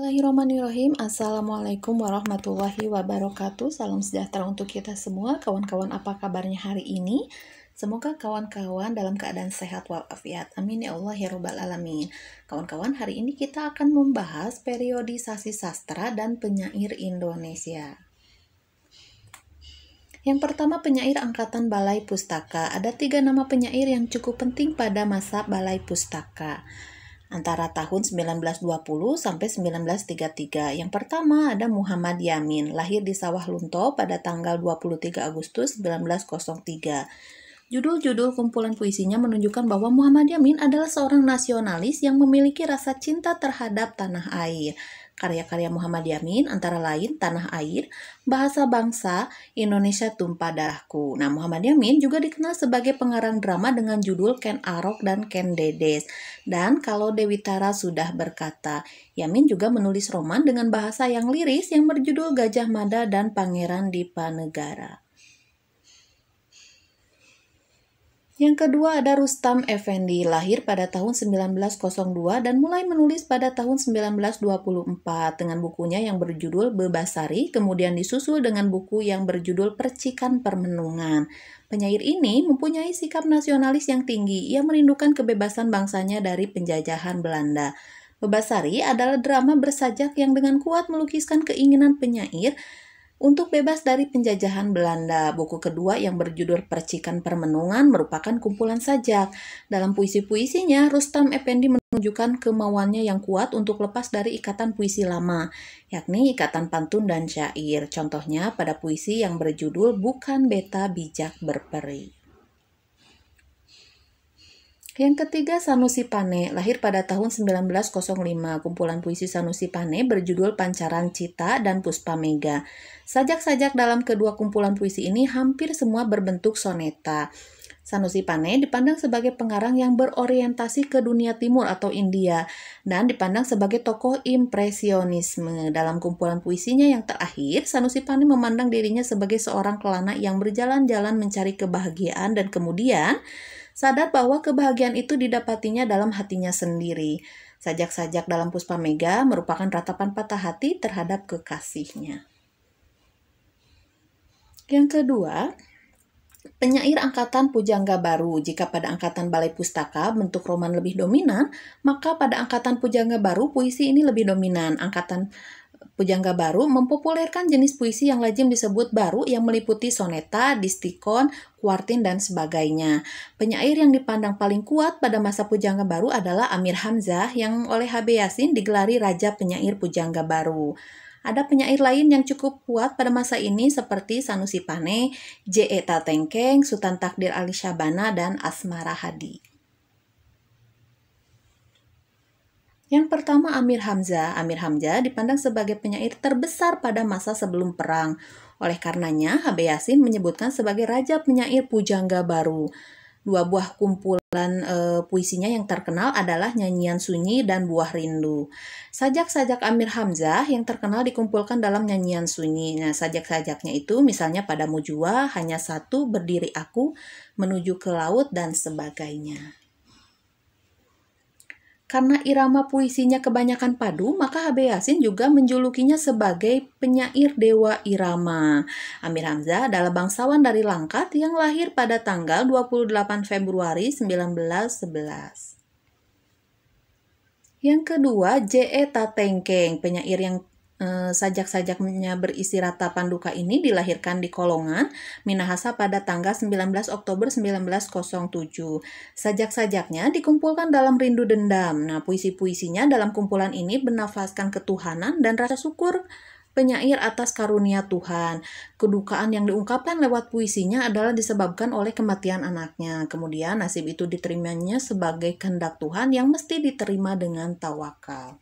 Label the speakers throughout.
Speaker 1: Bismillahirrahmanirrahim. Assalamualaikum warahmatullahi wabarakatuh. Salam sejahtera untuk kita semua. Kawan-kawan, apa kabarnya hari ini? Semoga kawan-kawan dalam keadaan sehat walafiat. Amin ya Allah ya Rabbal Alamin. Kawan-kawan, hari ini kita akan membahas periodisasi sastra dan penyair Indonesia. Yang pertama penyair angkatan Balai Pustaka. Ada tiga nama penyair yang cukup penting pada masa Balai Pustaka antara tahun 1920 sampai 1933. Yang pertama ada Muhammad Yamin, lahir di Sawah Lunto pada tanggal 23 Agustus 1903. Judul-judul kumpulan puisinya menunjukkan bahwa Muhammad Yamin adalah seorang nasionalis yang memiliki rasa cinta terhadap tanah air. Karya-karya Muhammad Yamin antara lain Tanah Air, Bahasa Bangsa, Indonesia Tumpah Darahku. Nah, Muhammad Yamin juga dikenal sebagai pengarang drama dengan judul Ken Arok dan Ken Dedes. Dan kalau Dewi Tara sudah berkata, Yamin juga menulis roman dengan bahasa yang liris yang berjudul Gajah Mada dan Pangeran Dipanegara. Yang kedua ada Rustam Effendi, lahir pada tahun 1902 dan mulai menulis pada tahun 1924 dengan bukunya yang berjudul Bebasari, kemudian disusul dengan buku yang berjudul Percikan Permenungan. Penyair ini mempunyai sikap nasionalis yang tinggi, yang merindukan kebebasan bangsanya dari penjajahan Belanda. Bebasari adalah drama bersajak yang dengan kuat melukiskan keinginan penyair untuk bebas dari penjajahan Belanda, buku kedua yang berjudul Percikan Permenungan merupakan kumpulan sajak. Dalam puisi-puisinya, Rustam Effendi menunjukkan kemauannya yang kuat untuk lepas dari ikatan puisi lama, yakni ikatan pantun dan syair. Contohnya pada puisi yang berjudul Bukan Beta Bijak Berperi. Yang ketiga, Sanusi Pane, lahir pada tahun 1905. Kumpulan puisi Sanusi Pane berjudul Pancaran Cita dan Puspa Mega. Sajak-sajak dalam kedua kumpulan puisi ini hampir semua berbentuk soneta. Sanusi Pane dipandang sebagai pengarang yang berorientasi ke dunia timur atau India dan dipandang sebagai tokoh impresionisme. Dalam kumpulan puisinya yang terakhir, Sanusi Pane memandang dirinya sebagai seorang kelana yang berjalan-jalan mencari kebahagiaan dan kemudian sadar bahwa kebahagiaan itu didapatinya dalam hatinya sendiri. Sajak-sajak dalam Puspa Mega merupakan ratapan patah hati terhadap kekasihnya. Yang kedua, penyair angkatan Pujangga Baru. Jika pada angkatan Balai Pustaka bentuk roman lebih dominan, maka pada angkatan Pujangga Baru puisi ini lebih dominan. Angkatan Pujangga Baru mempopulerkan jenis puisi yang lazim disebut baru yang meliputi soneta, distikon, kuartin, dan sebagainya. Penyair yang dipandang paling kuat pada masa Pujangga Baru adalah Amir Hamzah yang oleh HB Yasin digelari Raja Penyair Pujangga Baru. Ada penyair lain yang cukup kuat pada masa ini seperti Sanusi Pane, J.E. Tatengkeng, Sultan Takdir Ali Syabana, dan Asmara Hadi. Yang pertama Amir Hamzah. Amir Hamzah dipandang sebagai penyair terbesar pada masa sebelum perang. Oleh karenanya, Habe Yasin menyebutkan sebagai raja penyair pujangga baru. Dua buah kumpulan e, puisinya yang terkenal adalah Nyanyian Sunyi dan Buah Rindu. Sajak-sajak Amir Hamzah yang terkenal dikumpulkan dalam Nyanyian Sunyi. Nah, sajak-sajaknya itu misalnya pada Mujua, Hanya Satu, Berdiri Aku, Menuju ke Laut, dan sebagainya. Karena irama puisinya kebanyakan padu, maka HB Yasin juga menjulukinya sebagai penyair dewa irama. Amir Hamzah adalah bangsawan dari Langkat yang lahir pada tanggal 28 Februari 1911. Yang kedua, J.E. Tatengkeng, penyair yang Eh, sajak-sajaknya berisi ratapan duka ini dilahirkan di Kolongan, Minahasa pada tanggal 19 Oktober 1907. Sajak-sajaknya dikumpulkan dalam rindu dendam. Nah, puisi-puisinya dalam kumpulan ini bernafaskan ketuhanan dan rasa syukur penyair atas karunia Tuhan. Kedukaan yang diungkapkan lewat puisinya adalah disebabkan oleh kematian anaknya. Kemudian nasib itu diterimanya sebagai kehendak Tuhan yang mesti diterima dengan tawakal.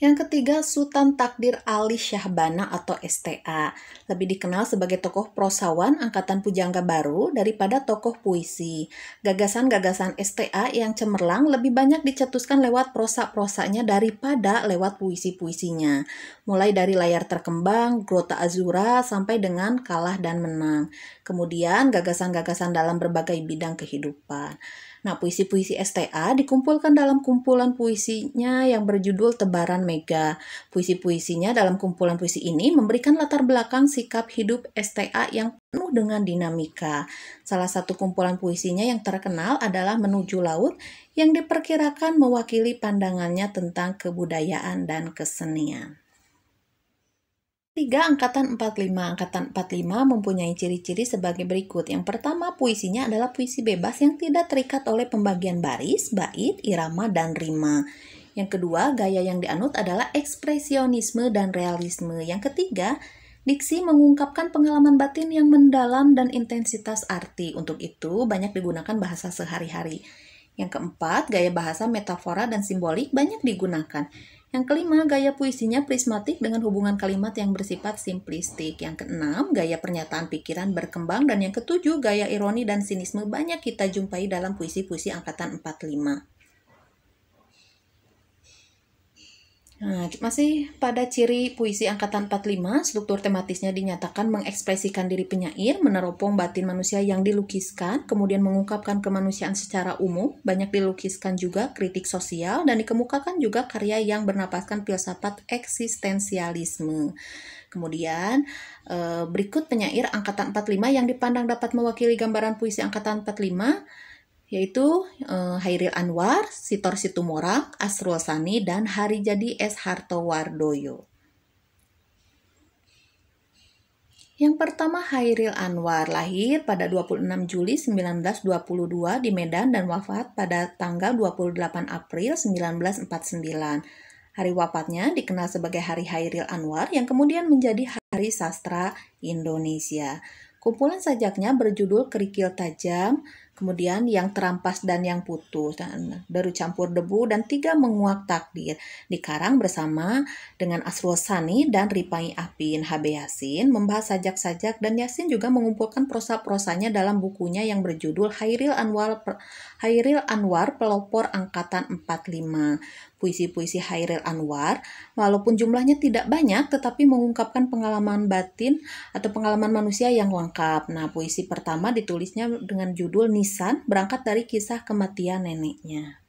Speaker 1: Yang ketiga, Sultan Takdir Ali Syahbana atau STA, lebih dikenal sebagai tokoh prosawan angkatan pujangga baru daripada tokoh puisi. Gagasan-gagasan STA yang cemerlang lebih banyak dicetuskan lewat prosa-prosanya daripada lewat puisi-puisinya. Mulai dari layar terkembang, Grota Azura, sampai dengan kalah dan menang. Kemudian gagasan-gagasan dalam berbagai bidang kehidupan. Nah, puisi-puisi STA dikumpulkan dalam kumpulan puisinya yang berjudul Tebaran Mega. Puisi-puisinya dalam kumpulan puisi ini memberikan latar belakang sikap hidup STA yang penuh dengan dinamika. Salah satu kumpulan puisinya yang terkenal adalah Menuju Laut yang diperkirakan mewakili pandangannya tentang kebudayaan dan kesenian. Ketiga, angkatan 45. Angkatan 45 mempunyai ciri-ciri sebagai berikut. Yang pertama, puisinya adalah puisi bebas yang tidak terikat oleh pembagian baris, bait, irama, dan rima. Yang kedua, gaya yang dianut adalah ekspresionisme dan realisme. Yang ketiga, diksi mengungkapkan pengalaman batin yang mendalam dan intensitas arti. Untuk itu, banyak digunakan bahasa sehari-hari. Yang keempat, gaya bahasa metafora dan simbolik banyak digunakan. Yang kelima, gaya puisinya prismatik dengan hubungan kalimat yang bersifat simplistik. Yang keenam, gaya pernyataan pikiran berkembang. Dan yang ketujuh, gaya ironi dan sinisme banyak kita jumpai dalam puisi-puisi angkatan 45. Nah, masih pada ciri puisi angkatan 45, struktur tematisnya dinyatakan mengekspresikan diri penyair, meneropong batin manusia yang dilukiskan, kemudian mengungkapkan kemanusiaan secara umum, banyak dilukiskan juga kritik sosial, dan dikemukakan juga karya yang bernapaskan filsafat eksistensialisme. Kemudian eh, berikut penyair angkatan 45 yang dipandang dapat mewakili gambaran puisi angkatan 45, yaitu uh, Hairil Anwar, Sitor Situmorang, Asrul Sani, dan Hari Jadi S. Harto Wardoyo. Yang pertama Hairil Anwar lahir pada 26 Juli 1922 di Medan dan wafat pada tanggal 28 April 1949. Hari wafatnya dikenal sebagai Hari Hairil Anwar yang kemudian menjadi Hari Sastra Indonesia. Kumpulan sajaknya berjudul Kerikil Tajam kemudian yang terampas dan yang putus dan baru campur debu dan tiga menguak takdir dikarang bersama dengan Asrosani dan Ripai Apin HB Yasin membahas sajak-sajak dan Yasin juga mengumpulkan prosa-prosanya dalam bukunya yang berjudul Hairil Anwar Hairil Anwar Pelopor Angkatan 45 puisi-puisi Hairil Anwar, walaupun jumlahnya tidak banyak tetapi mengungkapkan pengalaman batin atau pengalaman manusia yang lengkap. Nah, puisi pertama ditulisnya dengan judul Nisan, berangkat dari kisah kematian neneknya.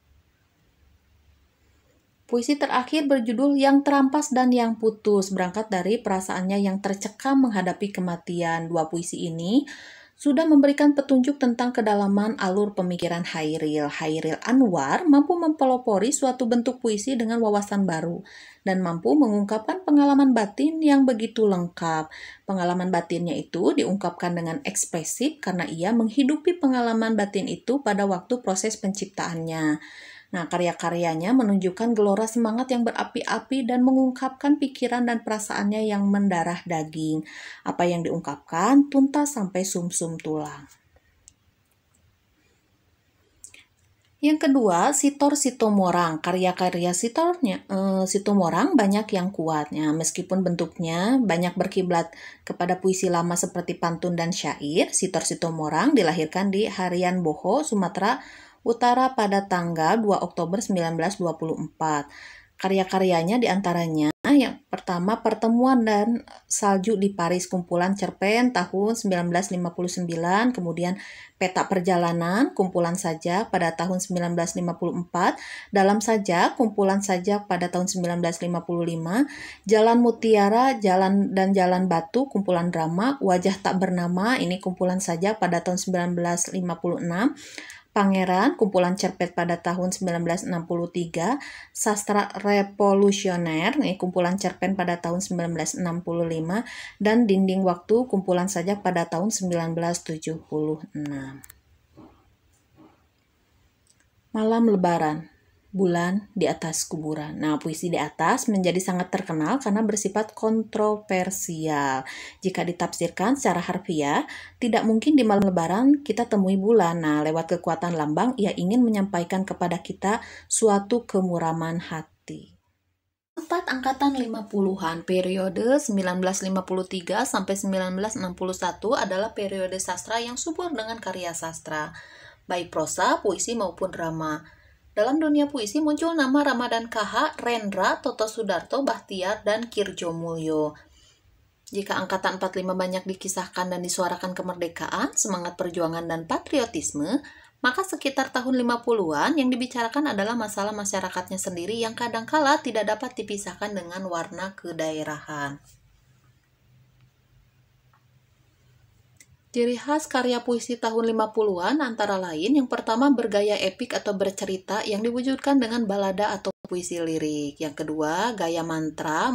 Speaker 1: Puisi terakhir berjudul Yang Terampas dan Yang Putus, berangkat dari perasaannya yang tercekam menghadapi kematian. Dua puisi ini sudah memberikan petunjuk tentang kedalaman alur pemikiran Hairil. Hairil Anwar mampu mempelopori suatu bentuk puisi dengan wawasan baru dan mampu mengungkapkan pengalaman batin yang begitu lengkap. Pengalaman batinnya itu diungkapkan dengan ekspresif karena ia menghidupi pengalaman batin itu pada waktu proses penciptaannya. Nah, karya-karyanya menunjukkan gelora semangat yang berapi-api dan mengungkapkan pikiran dan perasaannya yang mendarah daging. Apa yang diungkapkan tuntas sampai sumsum -sum tulang. Yang kedua, Sitor Sitomorang. Karya-karya Sitornya eh, Sitomorang banyak yang kuatnya, meskipun bentuknya banyak berkiblat kepada puisi lama seperti pantun dan syair. Sitor Sitomorang dilahirkan di Harian Boho, Sumatera Utara pada tanggal 2 Oktober 1924. Karya-karyanya diantaranya yang pertama pertemuan dan salju di Paris kumpulan cerpen tahun 1959 kemudian peta perjalanan kumpulan saja pada tahun 1954 dalam sajak kumpulan sajak pada tahun 1955 jalan mutiara jalan dan jalan batu kumpulan drama wajah tak bernama ini kumpulan saja pada tahun 1956 Pangeran, kumpulan cerpen pada tahun 1963, Sastra Revolusioner, kumpulan cerpen pada tahun 1965, dan Dinding Waktu, kumpulan saja pada tahun 1976. Malam Lebaran bulan di atas kuburan. Nah, puisi di atas menjadi sangat terkenal karena bersifat kontroversial. Jika ditafsirkan secara harfiah, tidak mungkin di malam lebaran kita temui bulan. Nah, lewat kekuatan lambang, ia ingin menyampaikan kepada kita suatu kemuraman hati. Tepat angkatan 50-an, periode 1953 sampai 1961 adalah periode sastra yang subur dengan karya sastra, baik prosa, puisi maupun drama. Dalam dunia puisi muncul nama Ramadan KH, Rendra, Toto Sudarto, Bahtiar, dan Kirjo Mulyo. Jika angkatan 45 banyak dikisahkan dan disuarakan kemerdekaan, semangat perjuangan dan patriotisme, maka sekitar tahun 50-an yang dibicarakan adalah masalah masyarakatnya sendiri yang kadangkala tidak dapat dipisahkan dengan warna kedaerahan. Ciri khas karya puisi tahun 50-an antara lain yang pertama bergaya epik atau bercerita yang diwujudkan dengan balada atau puisi lirik. Yang kedua, gaya mantra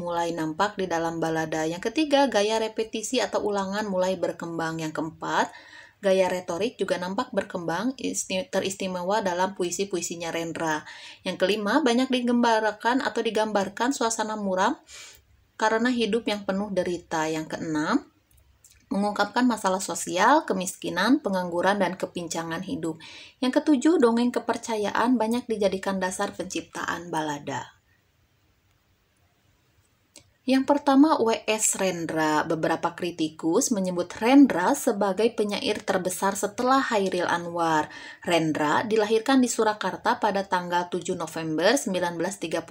Speaker 1: mulai nampak di dalam balada. Yang ketiga, gaya repetisi atau ulangan mulai berkembang. Yang keempat, gaya retorik juga nampak berkembang teristimewa dalam puisi-puisinya Rendra. Yang kelima, banyak digembarakan atau digambarkan suasana muram karena hidup yang penuh derita. Yang keenam, mengungkapkan masalah sosial, kemiskinan, pengangguran, dan kepincangan hidup. Yang ketujuh, dongeng kepercayaan banyak dijadikan dasar penciptaan balada. Yang pertama W.S. Rendra. Beberapa kritikus menyebut Rendra sebagai penyair terbesar setelah Hairil Anwar. Rendra dilahirkan di Surakarta pada tanggal 7 November 1935.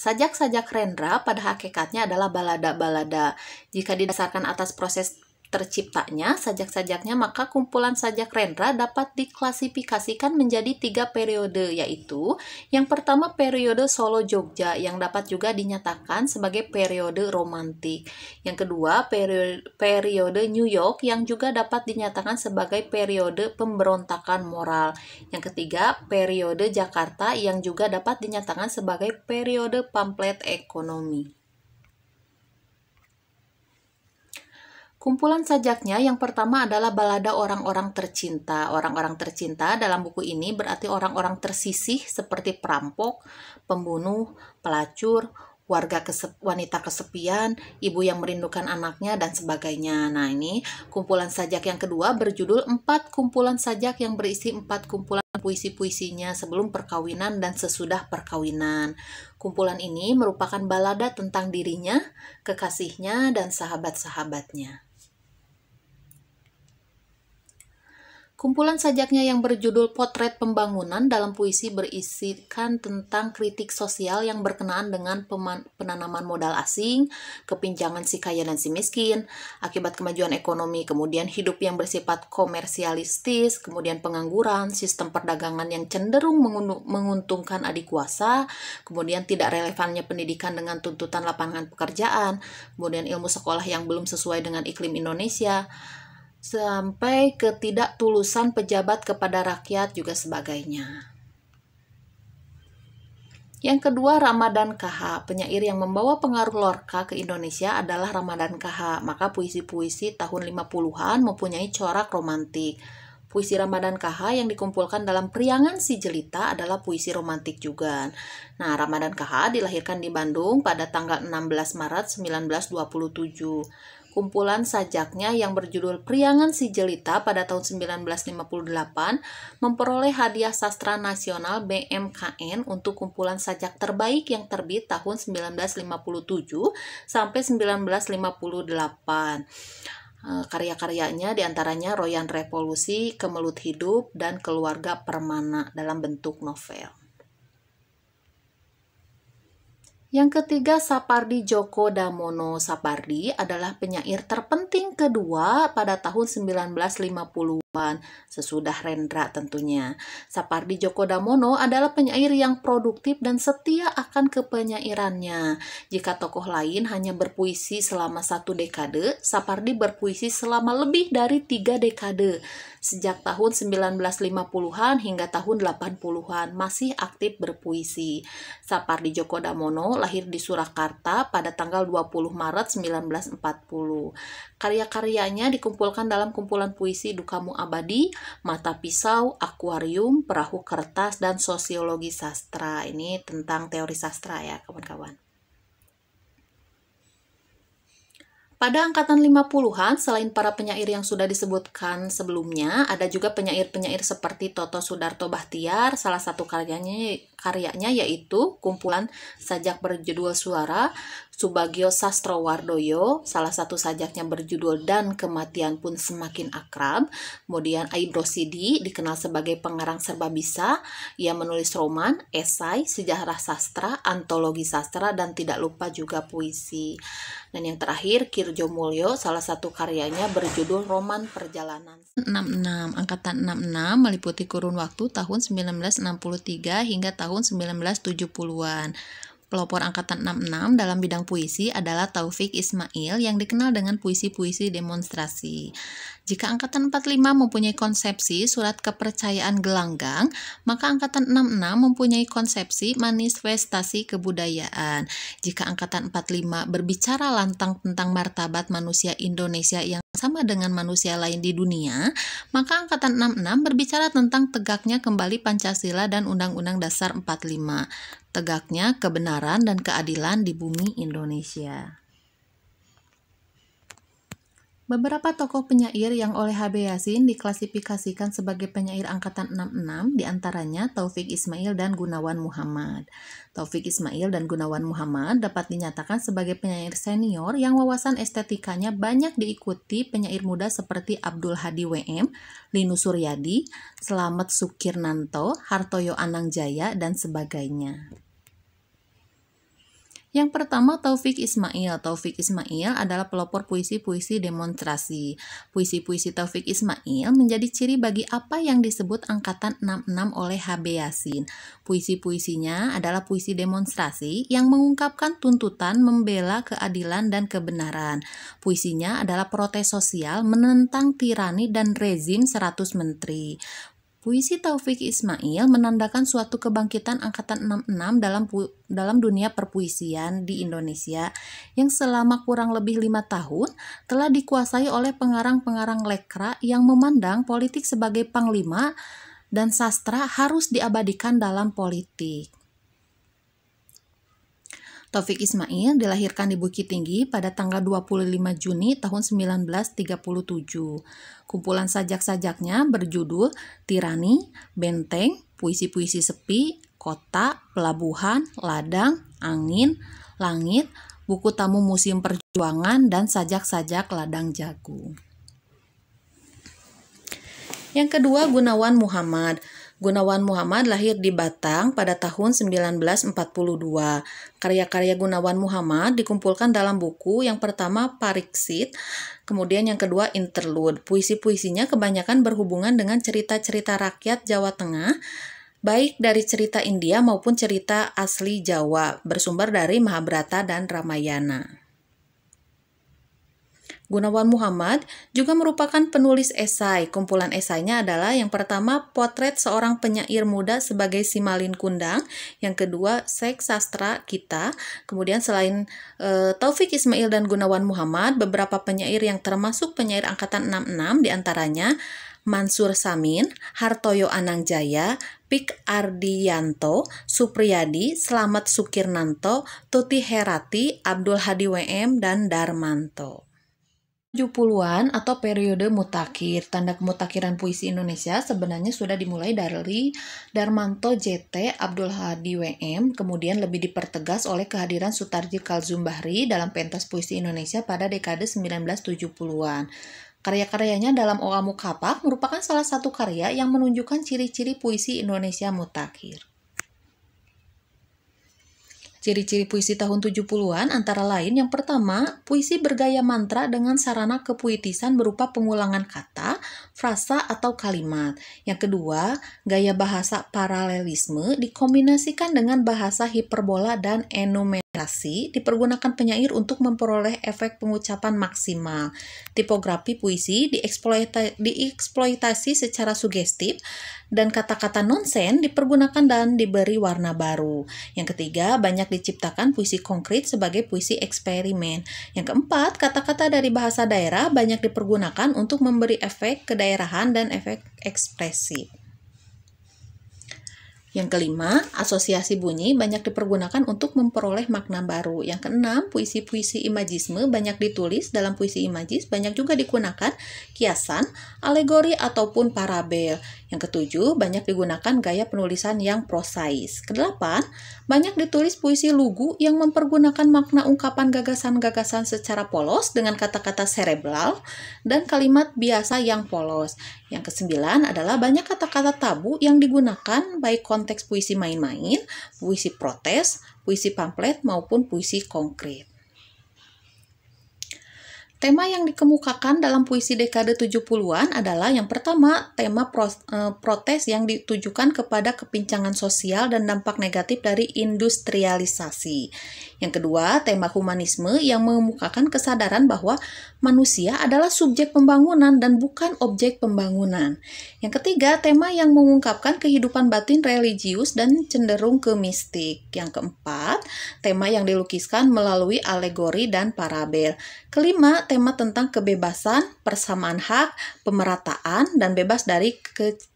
Speaker 1: Sajak-sajak Rendra pada hakikatnya adalah balada-balada. Jika didasarkan atas proses terciptanya sajak-sajaknya maka kumpulan sajak rendra dapat diklasifikasikan menjadi tiga periode yaitu yang pertama periode Solo Jogja yang dapat juga dinyatakan sebagai periode romantik yang kedua periode, New York yang juga dapat dinyatakan sebagai periode pemberontakan moral yang ketiga periode Jakarta yang juga dapat dinyatakan sebagai periode pamflet ekonomi Kumpulan sajaknya yang pertama adalah balada orang-orang tercinta. Orang-orang tercinta dalam buku ini berarti orang-orang tersisih seperti perampok, pembunuh, pelacur, warga kesep, wanita kesepian, ibu yang merindukan anaknya, dan sebagainya. Nah, ini kumpulan sajak yang kedua berjudul empat kumpulan sajak yang berisi empat kumpulan puisi-puisinya sebelum perkawinan dan sesudah perkawinan. Kumpulan ini merupakan balada tentang dirinya, kekasihnya, dan sahabat-sahabatnya. Kumpulan sajaknya yang berjudul Potret Pembangunan dalam puisi berisikan tentang kritik sosial yang berkenaan dengan penanaman modal asing, kepinjangan si kaya dan si miskin, akibat kemajuan ekonomi, kemudian hidup yang bersifat komersialistis, kemudian pengangguran, sistem perdagangan yang cenderung menguntungkan adik kuasa, kemudian tidak relevannya pendidikan dengan tuntutan lapangan pekerjaan, kemudian ilmu sekolah yang belum sesuai dengan iklim Indonesia, sampai ketidaktulusan pejabat kepada rakyat juga sebagainya. Yang kedua, Ramadan KH. Penyair yang membawa pengaruh Lorca ke Indonesia adalah Ramadan KH. Maka puisi-puisi tahun 50-an mempunyai corak romantik. Puisi Ramadan KH yang dikumpulkan dalam Priangan Si Jelita adalah puisi romantik juga. Nah, Ramadan KH dilahirkan di Bandung pada tanggal 16 Maret 1927 kumpulan sajaknya yang berjudul Priangan Si Jelita pada tahun 1958 memperoleh hadiah sastra nasional BMKN untuk kumpulan sajak terbaik yang terbit tahun 1957 sampai 1958 eh, karya-karyanya diantaranya Royan Revolusi, Kemelut Hidup, dan Keluarga Permana dalam bentuk novel. Yang ketiga, Sapardi Djoko Damono Sapardi adalah penyair terpenting kedua pada tahun 1950-an, sesudah Rendra tentunya. Sapardi Djoko Damono adalah penyair yang produktif dan setia akan kepenyairannya. Jika tokoh lain hanya berpuisi selama satu dekade, Sapardi berpuisi selama lebih dari tiga dekade. Sejak tahun 1950-an hingga tahun 80-an masih aktif berpuisi. Sapardi Djoko Damono lahir di Surakarta pada tanggal 20 Maret 1940. Karya-karyanya dikumpulkan dalam kumpulan puisi Dukamu Abadi, Mata Pisau, Akuarium, Perahu Kertas, dan Sosiologi Sastra. Ini tentang teori sastra ya, kawan-kawan. Pada angkatan 50-an, selain para penyair yang sudah disebutkan sebelumnya, ada juga penyair-penyair seperti Toto Sudarto Bahtiar, salah satu karyanya karyanya yaitu kumpulan sajak berjudul Suara Subagio Sastrowardoyo, salah satu sajaknya berjudul Dan Kematian Pun Semakin Akrab. Kemudian Aibro Sidi, dikenal sebagai pengarang serba bisa. Ia menulis roman, esai, sejarah sastra, antologi sastra, dan tidak lupa juga puisi. Dan yang terakhir, Kirjo Mulyo, salah satu karyanya berjudul Roman Perjalanan. 66, angkatan 66 meliputi kurun waktu tahun 1963 hingga tahun tahun 1970-an. Pelopor angkatan 66 dalam bidang puisi adalah Taufik Ismail yang dikenal dengan puisi-puisi demonstrasi. Jika angkatan 45 mempunyai konsepsi surat kepercayaan gelanggang, maka angkatan 66 mempunyai konsepsi manifestasi kebudayaan. Jika angkatan 45 berbicara lantang tentang martabat manusia Indonesia yang sama dengan manusia lain di dunia, maka angkatan 66 berbicara tentang tegaknya kembali Pancasila dan Undang-Undang Dasar 45, tegaknya kebenaran dan keadilan di bumi Indonesia. Beberapa tokoh penyair yang oleh HB Yasin diklasifikasikan sebagai penyair angkatan 66 diantaranya Taufik Ismail dan Gunawan Muhammad. Taufik Ismail dan Gunawan Muhammad dapat dinyatakan sebagai penyair senior yang wawasan estetikanya banyak diikuti penyair muda seperti Abdul Hadi WM, Linus Suryadi, Selamat Sukirnanto, Hartoyo Anang Jaya, dan sebagainya. Yang pertama Taufik Ismail. Taufik Ismail adalah pelopor puisi-puisi demonstrasi. Puisi-puisi Taufik Ismail menjadi ciri bagi apa yang disebut angkatan 66 oleh HB Yasin. Puisi-puisinya adalah puisi demonstrasi yang mengungkapkan tuntutan membela keadilan dan kebenaran. Puisinya adalah protes sosial menentang tirani dan rezim 100 menteri. Puisi Taufik Ismail menandakan suatu kebangkitan angkatan 66 dalam dalam dunia perpuisian di Indonesia yang selama kurang lebih lima tahun telah dikuasai oleh pengarang-pengarang lekra yang memandang politik sebagai panglima dan sastra harus diabadikan dalam politik. Taufik Ismail dilahirkan di Bukit Tinggi pada tanggal 25 Juni tahun 1937. Kumpulan sajak-sajaknya berjudul Tirani, Benteng, Puisi-puisi Sepi, Kota, Pelabuhan, Ladang, Angin, Langit, Buku Tamu Musim Perjuangan, dan sajak-sajak Ladang Jagung. Yang kedua, Gunawan Muhammad. Gunawan Muhammad lahir di Batang pada tahun 1942. Karya-karya Gunawan Muhammad dikumpulkan dalam buku yang pertama Pariksit, kemudian yang kedua Interlude. Puisi-puisinya kebanyakan berhubungan dengan cerita-cerita rakyat Jawa Tengah, baik dari cerita India maupun cerita asli Jawa, bersumber dari Mahabharata dan Ramayana. Gunawan Muhammad juga merupakan penulis esai. Kumpulan esainya adalah yang pertama Potret Seorang Penyair Muda sebagai Simalin Kundang, yang kedua Seks Sastra Kita, kemudian selain e, Taufik Ismail dan Gunawan Muhammad, beberapa penyair yang termasuk penyair angkatan 66 diantaranya Mansur Samin, Hartoyo Anangjaya, Pik Ardianto, Supriyadi, Slamet Sukirnanto, Tuti Herati, Abdul Hadi WM, dan Darmanto. 70-an atau periode mutakhir Tanda mutakhiran puisi Indonesia sebenarnya sudah dimulai dari Darmanto JT Abdul Hadi WM, kemudian lebih dipertegas oleh kehadiran Sutarji Kalzum dalam pentas puisi Indonesia pada dekade 1970-an. Karya-karyanya dalam Oamu Kapak merupakan salah satu karya yang menunjukkan ciri-ciri puisi Indonesia mutakhir. Ciri-ciri puisi tahun 70-an antara lain yang pertama, puisi bergaya mantra dengan sarana kepuitisan berupa pengulangan kata, frasa, atau kalimat. Yang kedua, gaya bahasa paralelisme dikombinasikan dengan bahasa hiperbola dan enumerasi dipergunakan penyair untuk memperoleh efek pengucapan maksimal. Tipografi puisi dieksploitasi secara sugestif dan kata-kata nonsen dipergunakan dan diberi warna baru. Yang ketiga, banyak diciptakan puisi konkret sebagai puisi eksperimen. Yang keempat, kata-kata dari bahasa daerah banyak dipergunakan untuk memberi efek kedaerahan dan efek ekspresif. Yang kelima, asosiasi bunyi banyak dipergunakan untuk memperoleh makna baru. Yang keenam, puisi-puisi imajisme banyak ditulis dalam puisi imajis, banyak juga digunakan kiasan, alegori, ataupun parabel. Yang ketujuh, banyak digunakan gaya penulisan yang prosais. Kedelapan, banyak ditulis puisi lugu yang mempergunakan makna ungkapan gagasan-gagasan secara polos dengan kata-kata serebral dan kalimat biasa yang polos. Yang kesembilan adalah banyak kata-kata tabu yang digunakan baik konteks puisi main-main, puisi protes, puisi pamflet, maupun puisi konkret. Tema yang dikemukakan dalam puisi dekade 70-an adalah yang pertama, tema eh, protes yang ditujukan kepada kepincangan sosial dan dampak negatif dari industrialisasi. Yang kedua, tema humanisme yang mengemukakan kesadaran bahwa manusia adalah subjek pembangunan dan bukan objek pembangunan. Yang ketiga, tema yang mengungkapkan kehidupan batin religius dan cenderung ke mistik. Yang keempat, tema yang dilukiskan melalui alegori dan parabel. Kelima, tema tentang kebebasan, persamaan hak, pemerataan, dan bebas dari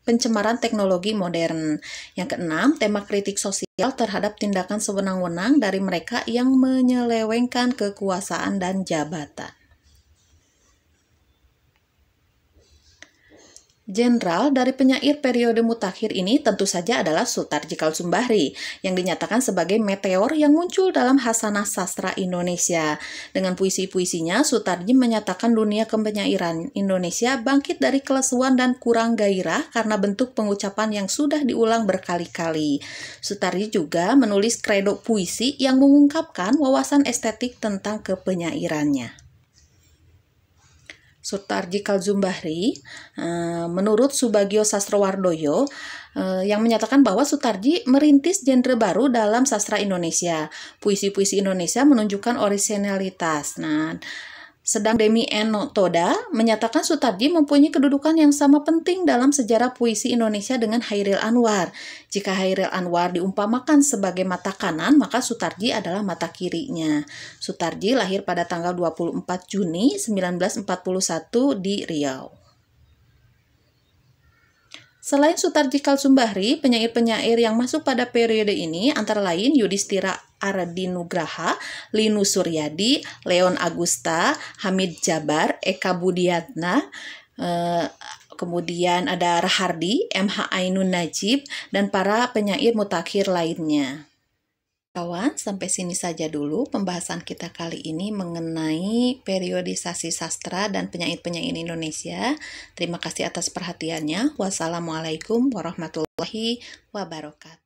Speaker 1: pencemaran teknologi modern. Yang keenam, tema kritik sosial terhadap tindakan sewenang-wenang dari mereka yang menyelewengkan kekuasaan dan jabatan. Jenderal dari penyair periode mutakhir ini tentu saja adalah Sutarji Sumbahri yang dinyatakan sebagai meteor yang muncul dalam hasanah sastra Indonesia. Dengan puisi-puisinya, Sutarji menyatakan dunia kepenyairan Indonesia bangkit dari kelesuan dan kurang gairah karena bentuk pengucapan yang sudah diulang berkali-kali. Sutarji juga menulis kredo puisi yang mengungkapkan wawasan estetik tentang kepenyairannya. Sutarji Kalzumbahri, eh, menurut Subagio Sastrowardoyo, eh, yang menyatakan bahwa Sutarji merintis genre baru dalam sastra Indonesia. Puisi-puisi Indonesia menunjukkan orisinalitas. Nah, sedang Demi Eno Toda menyatakan Sutarji mempunyai kedudukan yang sama penting dalam sejarah puisi Indonesia dengan Hairil Anwar. Jika Hairil Anwar diumpamakan sebagai mata kanan, maka Sutarji adalah mata kirinya. Sutarji lahir pada tanggal 24 Juni 1941 di Riau. Selain Sutarji Kalsumbahri, penyair-penyair yang masuk pada periode ini antara lain Yudhistira Ardi Nugraha, Linu Suryadi, Leon Agusta, Hamid Jabar, Eka Budiatna, eh, kemudian ada Rahardi, MH Ainun Najib, dan para penyair mutakhir lainnya. Kawan, sampai sini saja dulu pembahasan kita kali ini mengenai periodisasi sastra dan penyair-penyair Indonesia. Terima kasih atas perhatiannya. Wassalamualaikum warahmatullahi wabarakatuh.